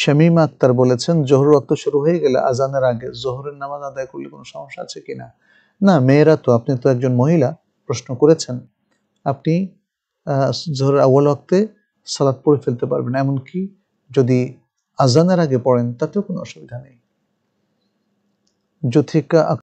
শামিমা আক্তার বলেছেন জোহর রক্ত শুরু হয়ে গেলে আজানের আগে জোহরের নামাজ আদায় করলে কোনো সমস্যা আছে কিনা না মেয়েরা তো আপনি তো একজন মহিলা প্রশ্ন করেছেন আপনি জোহরের আউ্বাল ওয়াক্তে সালাদ পড়ে ফেলতে পারবেন এমনকি যদি আজানের আগে পড়েন তাতেও কোনো অসুবিধা নেই জ্যোথিকা